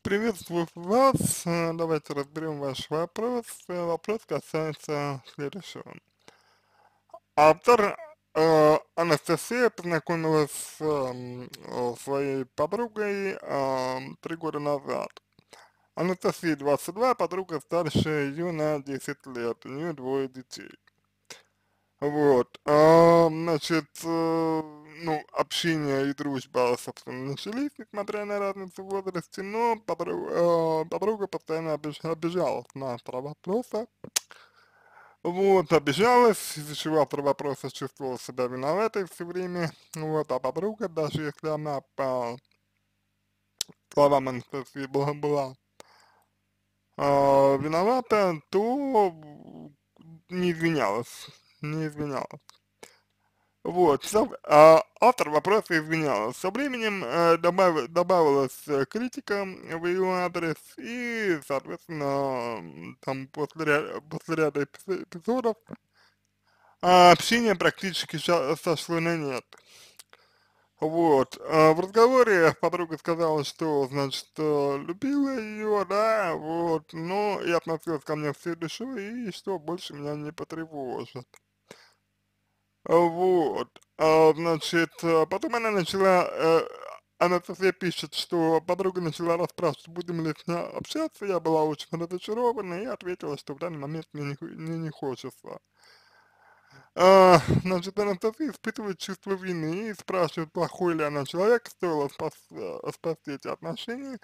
Приветствую вас. Давайте разберем ваш вопрос. Вопрос касается следующего. Автор э, Анастасия познакомилась с э, своей подругой э, три года назад. Анастасия 22, подруга старше ее на 10 лет, у нее двое детей. Вот, а, значит, э, ну, общение и дружба, собственно, начались, несмотря на разницу в возрасте, но подруга, э, подруга постоянно обижалась на права вопроса, вот, обижалась, из-за чего автор вопроса чувствовала себя виноватой все время, вот, а подруга, даже если она, по словам Анастасии, была, была э, виновата, то не извинялась, не изменялось. Вот, со, а, автор вопроса изменялась. Со временем э, добав, добавилась э, критика в ее адрес и, соответственно, там после, после ряда эпизодов а общение практически сошло на нет. Вот. А в разговоре подруга сказала, что, значит, э, любила ее, да, вот, но и относилась ко мне всей душой, и что больше меня не потревожит. Вот, а, значит, а потом она начала, э, Анастасия пишет, что подруга начала расспрашивать, будем ли с ней общаться, я была очень разочарована и ответила, что в данный момент мне не, мне не хочется а, значит, она испытывает чувство вины и спрашивает, плохой ли она человек, стоило спас, э, спасти эти отношения.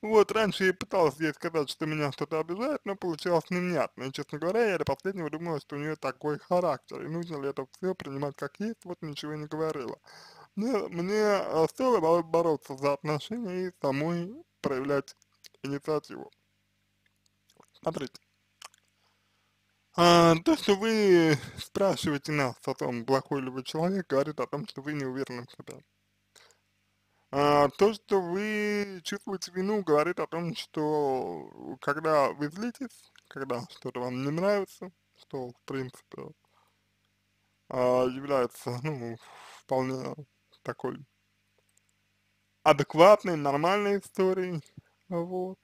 Вот, раньше я пыталась ей сказать, что меня что-то обижает, но получалось невнятно. И, честно говоря, я до последнего думала, что у нее такой характер, и нужно ли это все принимать как есть, вот ничего не говорила. Мне, мне э, стоило бороться за отношения и самой проявлять инициативу. Смотрите. А, то, что вы спрашиваете нас о том, плохой ли вы человек, говорит о том, что вы не уверены в себе. А, то, что вы чувствуете вину, говорит о том, что когда вы злитесь, когда что-то вам не нравится, что, в принципе, а, является, ну, вполне такой адекватной, нормальной историей, вот.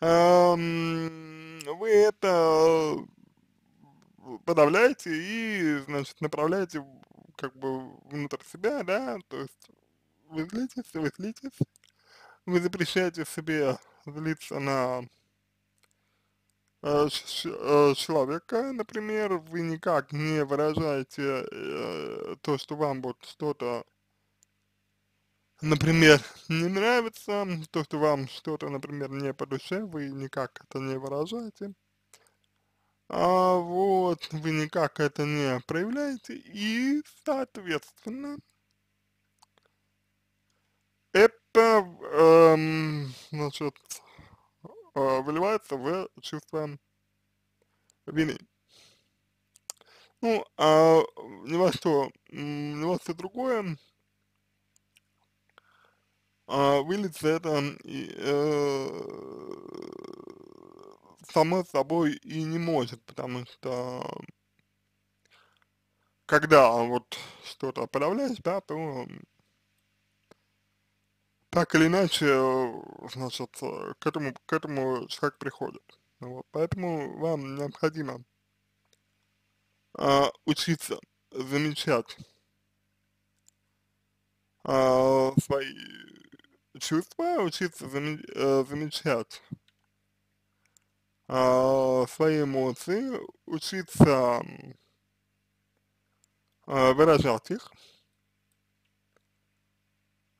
Эм, вы это э, подавляете и, значит, направляете как бы внутрь себя, да, то есть вы злитесь, вы злитесь, вы запрещаете себе злиться на э, э, человека, например, вы никак не выражаете э, то, что вам вот что-то например, не нравится, то, что вам что-то, например, не по душе, вы никак это не выражаете, а вот вы никак это не проявляете, и, соответственно, это, эм, значит, э, выливается в чувство вины. Ну, а э, не во что, не во все другое, а, это и, э, само собой и не может, потому что когда вот что-то подавляешь, да, то так или иначе, э, значит, э, к этому, к этому человек приходит. Ну вот, поэтому вам необходимо э, учиться замечать э, свои чувства, учиться зам, э, замечать э, свои эмоции, учиться э, выражать их.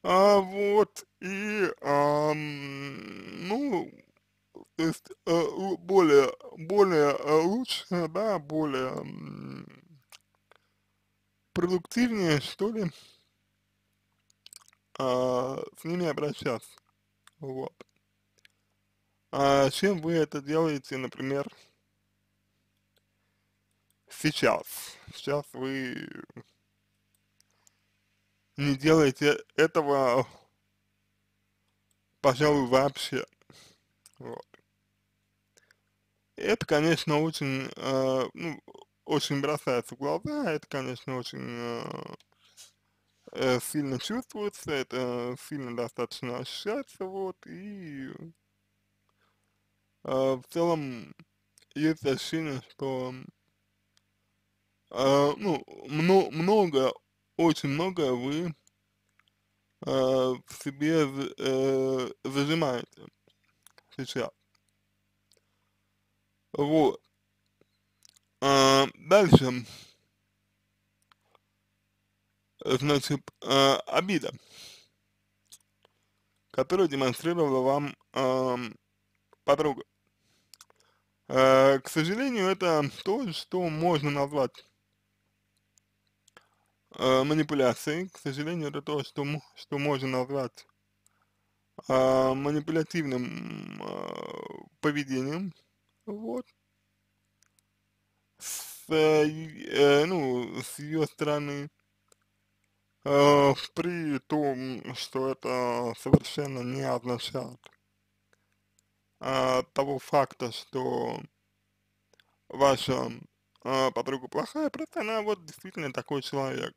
А, вот, и, а, ну, то есть э, более, более э, лучше, да, более продуктивнее, что ли, а, с ними обращаться. Вот. А чем вы это делаете, например, сейчас? Сейчас вы не делаете этого, пожалуй, вообще. Вот. Это, конечно, очень, э, ну, очень бросается в глаза, это, конечно, очень а, Э, сильно чувствуется, это сильно достаточно ощущается, вот, и э, в целом есть ощущение, что э, ну, мно, много, очень много вы э, в себе э, зажимаете сейчас. Вот. А, дальше значит, э, обида, которую демонстрировала вам э, подруга. Э, к сожалению, это то, что можно назвать э, манипуляцией. К сожалению, это то, что, что можно назвать э, манипулятивным э, поведением. Вот. С, э, э ну, с ее стороны э, при том, что это совершенно не означает э, того факта, что ваша э, подруга плохая, просто она вот действительно такой человек.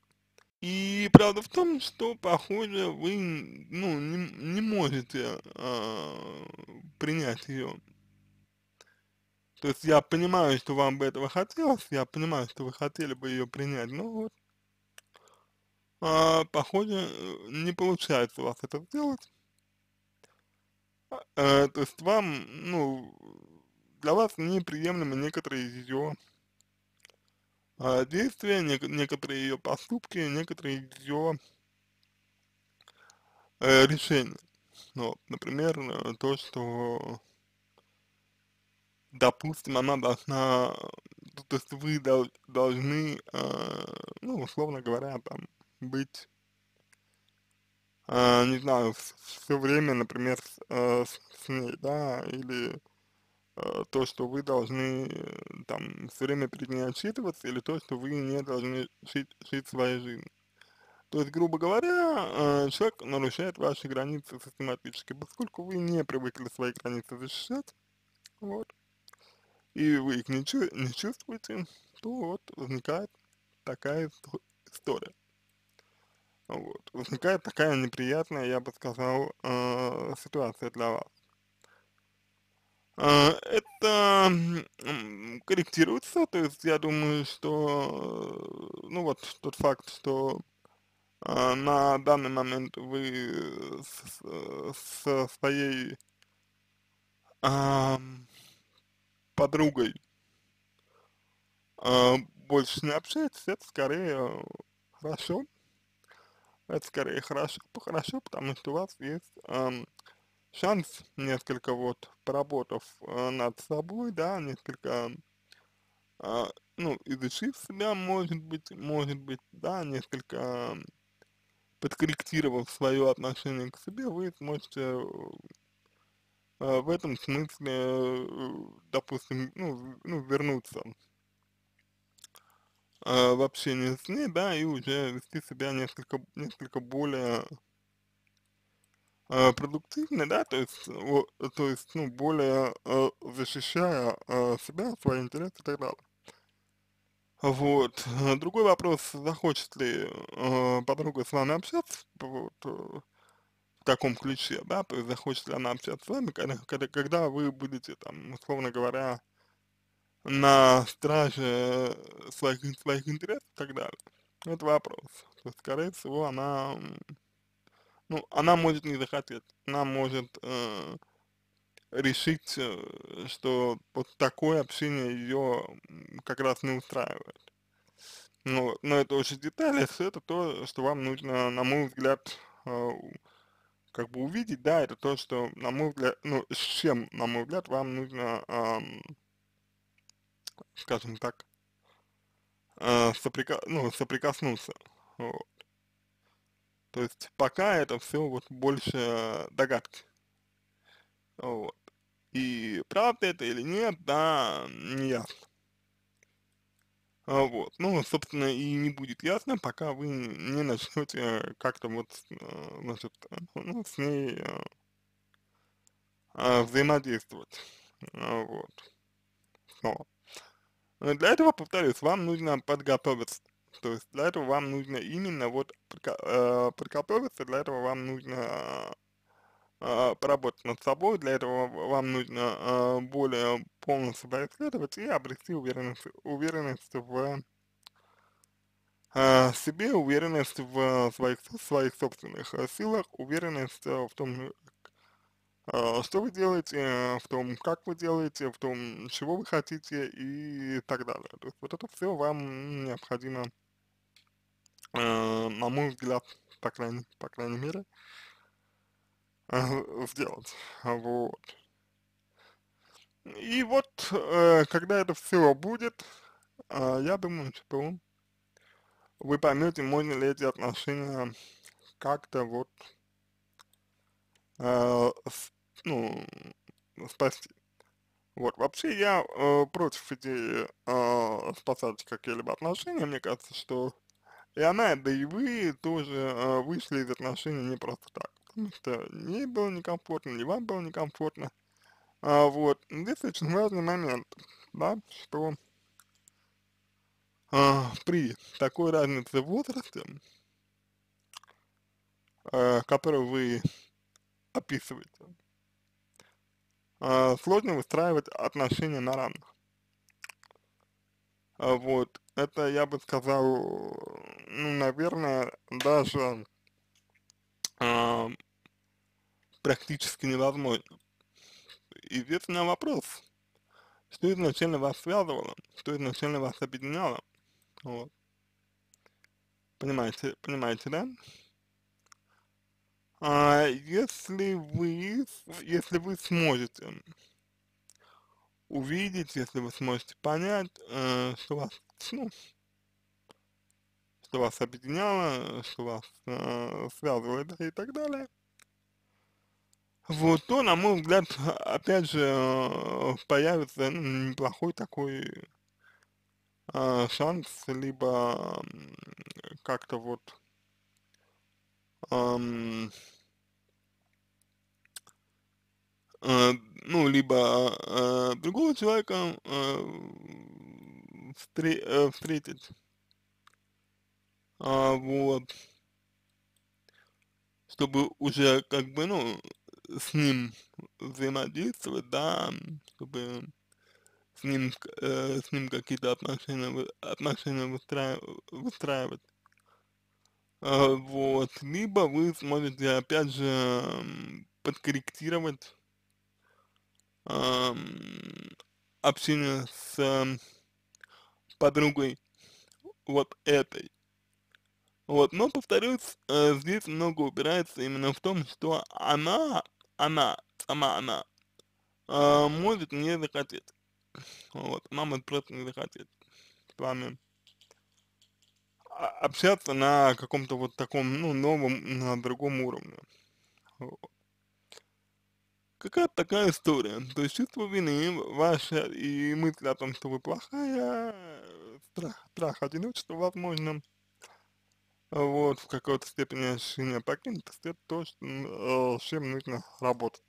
И правда в том, что, похоже, вы, ну, не, не можете э, принять ее. То есть я понимаю, что вам бы этого хотелось, я понимаю, что вы хотели бы ее принять, но вот а, похоже, э, не получается у вас это сделать. А, то есть вам, ну, для вас неприемлемы некоторые ее а, действия, не, некоторые ее поступки, некоторые ее э, решения. Ну, например, э, то, что, допустим, она должна, то есть вы дол должны, э, ну, условно говоря, там, быть, э, не знаю, все время, например, с, э, с, ней, да, или э, то, что вы должны э, там все время перед ней отчитываться, или то, что вы не должны жить, жить своей жизнью. То есть, грубо говоря, э, человек нарушает ваши границы систематически, поскольку вы не привыкли свои границы защищать, вот, и вы их не, чу не чувствуете, то вот возникает такая история вот, возникает такая неприятная, я бы сказал, э, ситуация для вас. Э, это корректируется, то есть я думаю, что, э, ну вот, тот факт, что э, на данный момент вы с, э, с своей э, подругой э, больше не общаетесь, это скорее хорошо, это скорее хорошо, хорошо потому что у вас есть эм, шанс несколько вот поработав э, над собой, да, несколько, э, ну, изучив себя, может быть, может быть, да, несколько э, подкорректировав свое отношение к себе, вы сможете э, а, в этом смысле, э, допустим, ну, ну, вернуться э, в общении с ней, да, и уже вести себя несколько, несколько более э, продуктивно, да, то есть, о, то есть, ну, более э, защищая э, себя, свои интересы и так далее. Вот. А другой вопрос, захочет ли э, подруга с вами общаться вот, э, в таком ключе, да, то есть захочет ли она общаться с вами, когда, когда, когда вы будете там, условно говоря, на страже э, своих, своих интересов и так далее. Это вопрос. То скорее всего, она, ну, она может не захотеть, она может э, решить, э, что вот такое общение ее как раз не устраивает. Но, но это уже детали, это то, что вам нужно, на мой взгляд, э, как бы увидеть, да, это то, что, на мой взгляд, ну, с чем, на мой взгляд, вам нужно э, скажем так, э, соприка ну, соприкоснуться. Вот. То есть пока это все вот больше э, догадки. Вот. И правда это или нет, да, не ясно. А вот. Ну, собственно, и не будет ясно, пока вы не начнете как-то вот, э, значит, ну, с ней а, взаимодействовать. Вот. Вот. Э, для этого, повторюсь, вам нужно подготовиться. То есть для этого вам нужно именно вот подготовиться, э, для этого вам нужно э, поработать над собой, для этого вам нужно более полно себя исследовать и обрести уверенность, уверенность в себе, уверенность в своих, своих собственных силах, уверенность в том, а, что вы делаете, э, в том, как вы делаете, в том, чего вы хотите и так далее. То есть вот это все вам необходимо, э, на мой взгляд, по крайней, по крайней мере, э, сделать. Вот. И вот, когда это все будет, а, я думаю, что вы поймете, можно ли эти отношения как-то вот ну, спасти. Вот, вообще я э, против идеи э, спасать какие-либо отношения, мне кажется, что и она, да и вы тоже э, вышли из отношений не просто так, потому что не было некомфортно, и вам было некомфортно, а, вот, здесь очень важный момент, да, что а, при такой разнице в возрасте, а, э, которую вы описываете, а, сложно выстраивать отношения на равных. А, вот, это я бы сказал, ну, наверное, даже э, практически невозможно. Известный вопрос, что изначально вас связывало, что изначально вас объединяло, вот. Понимаете, понимаете, да? А, если вы, если вы сможете увидеть, если вы сможете понять, э, что вас, ну, что вас объединяло, что вас э, связывало да, и так далее, вот, то, на мой взгляд, опять же, э, появится ну, неплохой такой э, шанс, либо как-то вот эм, э, ну, либо э, другого человека э, встр э, встретить. А, вот. Чтобы уже как бы, ну, с ним взаимодействовать, да, чтобы с ним, э, с ним какие-то отношения, отношения выстраивать. А, вот. Либо вы сможете, опять же, подкорректировать общение с подругой вот этой. Вот, но, повторюсь, э, здесь много упирается именно в том, что она, она, сама она, а, может не захотеть. Вот, она может просто не захотеть с вами общаться на каком-то вот таком, ну, новом, на другом уровне. Какая то такая история? То есть чувство вины ваше и мысль о том, что вы плохая, страх, страх одиночества, возможно, вот, в какой-то степени ощущение покинутости, это то, что, э, с чем нужно работать.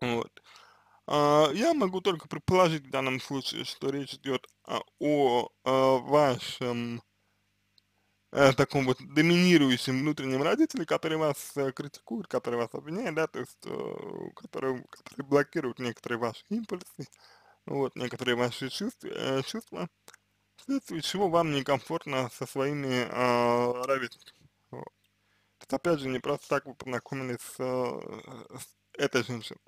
Вот. А, я могу только предположить в данном случае, что речь идет о, о вашем Э, таком вот доминирующем внутреннем родителе, который вас э, критикует, который вас обвиняет, да, то есть, э, который, который блокирует некоторые ваши импульсы, вот, некоторые ваши чувства, э, чувства вследствие чего вам некомфортно со своими э, ровесниками. Вот. То есть, опять же, не просто так вы познакомились с, э, с этой женщиной.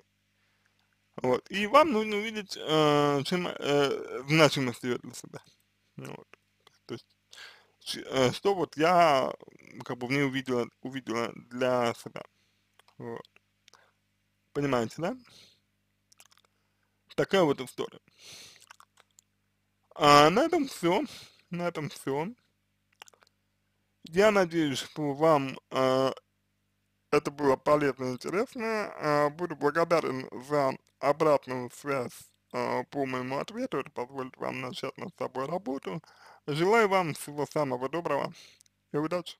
Вот. И вам нужно увидеть, э, чем э, значимость ее для себя. Вот. То есть Э, что вот я как бы в ней увидела, увидела для себя. Вот. Понимаете, да? Такая вот история. А на этом все. На этом все. Я надеюсь, что вам э, это было полезно и интересно. Э, буду благодарен за обратную связь э, по моему ответу. Это позволит вам начать над собой работу. Э, Желаю вам всего самого доброго и удачи.